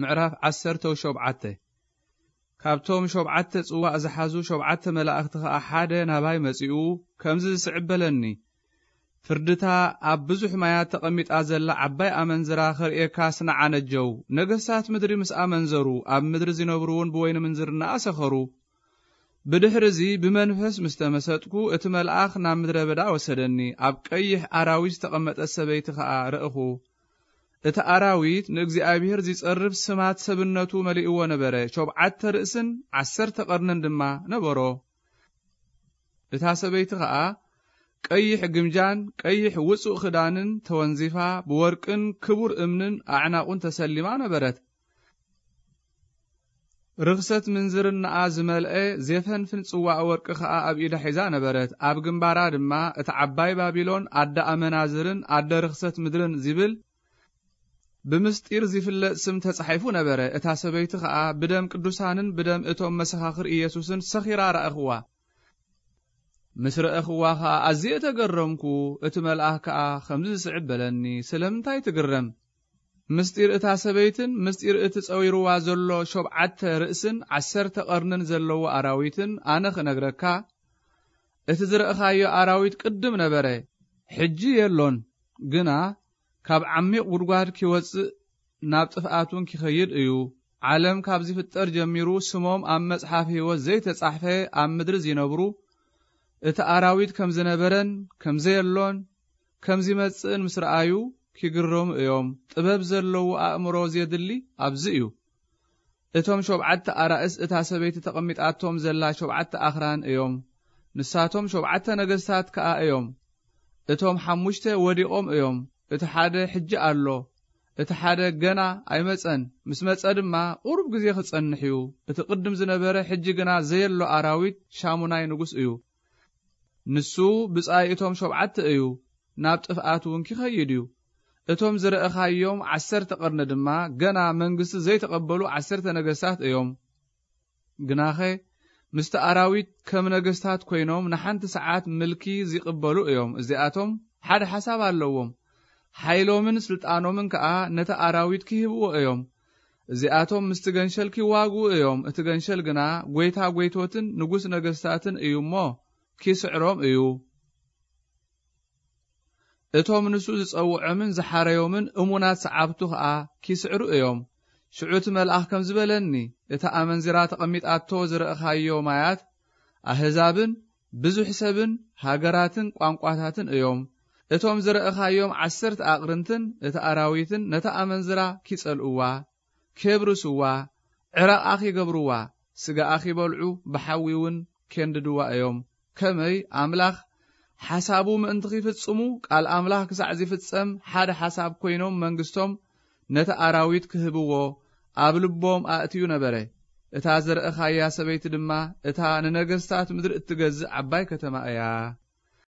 ምዕራፍ 17 ካብቶም ሸውዓተ ጽዋእ ዝሓዙ ሸውዓተ መላእኽቲ ኸዓ ሓደ ናባይ መጺኡ ከምዚ ዝስዕበለኒ ፍርድታ ኣብ ብዙሕ ማያት ተቐሚጣ ዘላ ዓባይ ኣመንዝራ ኸርእየካ ስነዓነጀው ነገስታት ምድሪ ምስ ኣመንዘሩ ኣብ ምድሪ ዝነብሩ እውን ብወይኒ ምንዝርና እናኣሰኸሩ ብድሕሪ እዚ ብመንፈስ ምስ ተመሰጥኩ እቲ መልኣኽ ናብ ምድረ በዳ ወሰደኒ ኣብ ቀይሕ ኣራዊት ዝተቐመጠ ሰበይቲ ኸዓ ርእኹ እቲ ኣራዊት ንእግዚኣብሔር ዝጸርብ ስማት ሰብነቱ መሊእዎ ነበረ ሸብዓተ ርእስን ዓሰርተ ቐርንን ድማ ነበሮ እታ ሰበይቲ ኸዓ ቀይሕ ግምጃን ቀይሕ ውጹእ ኽዳንን ተወንዚፋ ብወርቅን ክቡር እምንን ኣዕናቑን ተሰሊማ ነበረት ርኽሰት ምንዝርናኣ ዝመልአ ዘፈንፍን ጽዋእ ወርቂ ኸዓ ኣብ ኢዳ ሒዛ ነበረት ኣብ ግንባራ ድማ እቲ ዓባይ ባቢሎን ኣዳ ኣመናዝርን ኣደ ርኽሰት ምድርን ዚብል ብምስጢር ዝፍለጥ ስም ተጻሒፉ ነበረ እታ ሰበይቲ ኸኣ ብደም ቅዱሳንን ብደም እቶም መሰኻኽር ኢየሱስን ሰኺራ ረአኽዋ ምስ ረአኽዋ ኸኣ ኣዝየ ተገረምኩ እቲ መልኣኽ ከኣ ኸምዚ ዝስዕብ በለኒ ስለምንታይ ትግረም ምስጢር እታ ሰበይትን ምስጢር እቲ ጸዊርዋ ዘሎ ሸብዓተ ርእስን ዓሰርተ ቐርንን ዘለዎ ኣራዊትን ኣነ ኽነግረካ እቲ ዝረአኻዮ ኣራዊት ቅድም ነበረ ሕጂ የሎን ግና ካብ ዓሚቕ ጕድጓድ ኪወፅእ ናብ ጥፍኣትን ኪኸይድ እዩ ዓለም ካብዝፍጠር ጀሚሩ ስሞም ኣብ መጽሓፊ ህይወት ዘይተጻሕፈ ኣብ ምድሪ ዝነብሩ እቲ ኣራዊት ከም ዝነበረን ከምዘየሎን ከምዚመጽእን ምስ ረአዩ ኪግረሙ እዮም ጥበብ ዘለዉ ኣእምሮ ዝየድሊ ኣብዚ እዩ እቶም ሸብዓተ ኣራእስ እታ ሰበይቲ ተቐሚጣቶም ዘላ ሸብዓተ ኣኽራን እዮም ንሳቶም ሸብዓተ ነገስታት ከዓ እዮም እቶም ሓሙሽተ ወዲቖም እዮም እቲ ሓደ ሕጂ ኣሎ እቲ ሓደ ገና ኣይመፀን ምስ መፀ ድማ ቁሩብ ግዜ ክጸንሕ እዩ እቲ ቅድም ዝነበረ ሕጂ ግና ዘየሎ ኣራዊት ሻሙናይ ንጉስ እዩ ንሱ እቶም ሸውዓተ እዩ ናብ ጥፍኣት እውን ክኸይድ እዩ እቶም ዝረአኻዮም ዓሰርተ ቐርኒ ድማ ገና መንግስቲ ዘይተቐበሉ ዓሰርተ ነገስታት እዮም ግናኸ ምስቲ ኣራዊት ከም ነገስታት ኮይኖም ንሓንቲ ሰዓት ምልኪ ዝቕበሉ እዮም እዚኣቶም ሓደ ሓሳብ ኣለዎም ሓይሎምን ስልጣኖምን ከዓ ነቲ ኣራዊት ክህብዎ እዮም እዚኣቶም ምስቲ ገንሸል ክዋግኡ እዮም እቲ ገንሸል ግና ጐይታ ጐይቶትን ንጉስ ነገስታትን እዩ እሞ ኪስዕሮም እዩ እቶም ንሱ ዝጸውዖምን ዝሓረዮምን እሙናት ሰዓብቱ ኸዓ ኪስዕሩ እዮም ሽዑቲ መልኣኽ ከም ዝበለኒ እቲ ኣመንዝራ ተቐሚጣቶ ዝረእኻዮ ማያት ኣሕዛብን ብዙሕ ሰብን ሃገራትን ቋንቋታትን እዮም እቶም ዝረአኻዮም ዓሰርተ ኣቕርንትን እቲ ኣራዊትን ነታ ኣመንዝራ ኪጸልእዋ ኬብርስዋ ዕራቕኣ ኺገብርዋ ስጋኣ ኺበልዑ ብሓዊ እውን ኬንድድዋ እዮም ከመይ ኣምላኽ ሓሳቡ ምእንቲ ኺፍጽሙ ቃል ኣምላኽ ክሳዕ ዝፍጸም ሓደ ሓሳብ ኮይኖም መንግስቶም ነቲ ኣራዊት ክህብዎ ኣብ ልቦም ኣእትዩ ነበረ እታ ዝረአኻያ ሰበይቲ ድማ እታ ንነገስታት ምድሪ እትገዝእ ዓባይ ከተማ እያ